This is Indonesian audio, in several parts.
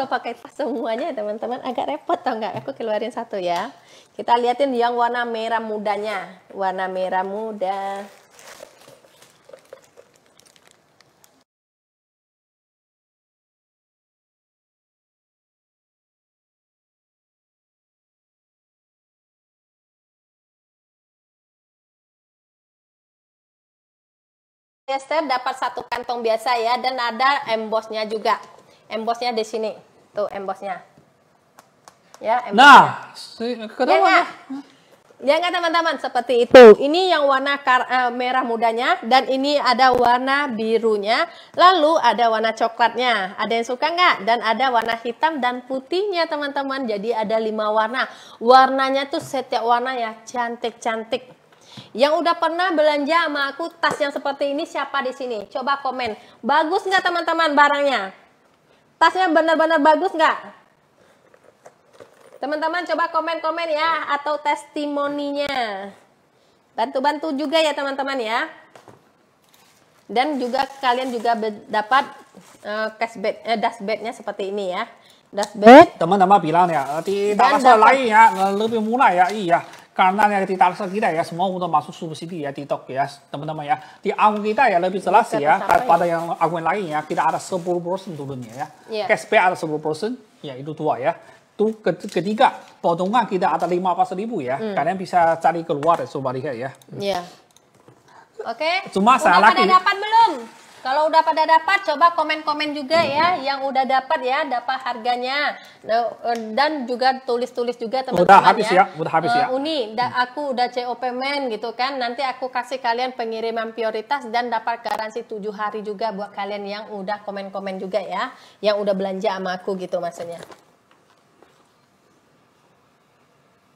kalau pakai tas semuanya teman-teman agak repot tau nggak? Aku keluarin satu ya. Kita liatin yang warna merah mudanya. Warna merah muda. Polyester dapat satu kantong biasa ya dan ada embossnya juga. Embossnya di sini. Tuh embossnya. Ya, embossnya. Nah, ketahuan. Ya, Ya enggak teman-teman, seperti itu. Ini yang warna kar uh, merah mudanya dan ini ada warna birunya, lalu ada warna coklatnya. Ada yang suka enggak? Dan ada warna hitam dan putihnya teman-teman. Jadi ada lima warna. Warnanya tuh setiap warna ya cantik-cantik. Yang udah pernah belanja sama aku tas yang seperti ini siapa di sini? Coba komen. Bagus nggak teman-teman barangnya? Tasnya benar-benar bagus nggak? Teman-teman coba komen-komen ya atau testimoninya. Bantu-bantu juga ya teman-teman ya. Dan juga kalian juga dapat uh, cashback eh, dashbacknya seperti ini ya. Dashback. Eh, teman-teman bilang ya, eh, tidak masalah lain ya, lebih murah ya, iya karena ya di tarsel kita ya semua untuk masuk subsidi ya di TikTok ya teman-teman ya di akun kita ya lebih jelas ya daripada yang akun lain ya kita ada 10% turunnya ya KSP iya. cashback ada 10% ya itu dua ya itu ketiga potongan kita ada lima 15 ribu ya hmm. kalian bisa cari keluar coba ya, lihat ya Iya. oke cuma salah saya lagi kalau udah pada dapat, coba komen-komen juga ya yang udah dapat ya, dapat harganya. Nah, eh, dan juga tulis-tulis juga teman-teman Udah habis ya. ya, udah habis eh, ya. Uni, aku udah COP men gitu kan. Nanti aku kasih kalian pengiriman prioritas dan dapat garansi tujuh hari juga buat kalian yang udah komen-komen juga ya, yang udah belanja sama aku gitu maksudnya.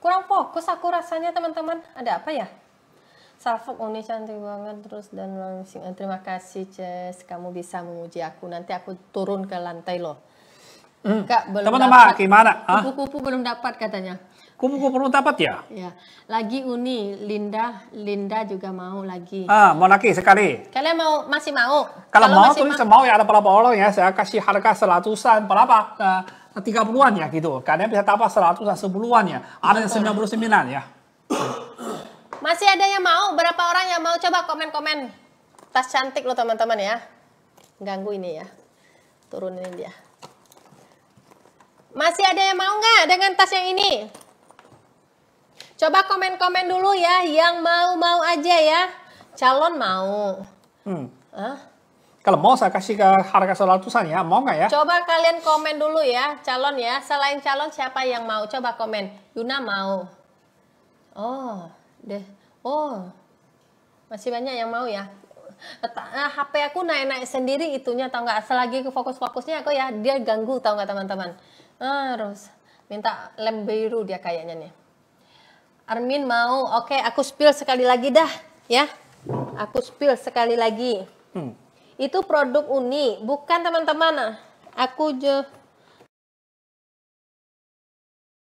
Kurang fokus aku rasanya teman-teman. Ada apa ya? Suffolk Uni cantik banget terus dan langsung eh, terima kasih Ces kamu bisa memuji aku nanti aku turun ke lantai loh hmm. kak belum teman-teman gimana kupu-kupu belum dapat katanya kupu-kupu belum dapat ya ya lagi Uni Linda Linda juga mau lagi ah mau lagi sekali kalian mau masih mau kalau, kalau mau tulis ma mau ya ada berapa orang ya saya kasih harga seratusan berapa eh, tiga puluhan ya gitu kalian bisa dapat seratusan sepuluhan ya ada yang sembilan puluh sembilan ya masih ada yang mau? Berapa orang yang mau? Coba komen-komen. Tas cantik loh teman-teman ya. Ganggu ini ya. Turunin dia. Masih ada yang mau nggak dengan tas yang ini? Coba komen-komen dulu ya. Yang mau-mau aja ya. Calon mau. Hmm. Hah? Kalau mau saya kasih ke harga seratusan ya, mau nggak ya? Coba kalian komen dulu ya, calon ya. Selain calon siapa yang mau? Coba komen. Yuna mau. Oh, deh oh masih banyak yang mau ya HP eh, aku naik-naik sendiri itunya tau nggak selagi ke fokus-fokusnya aku ya dia ganggu tau nggak teman-teman harus minta lem biru dia kayaknya nih Armin mau oke okay, aku spill sekali lagi dah ya aku spill sekali lagi hmm. itu produk uni bukan teman-teman aku je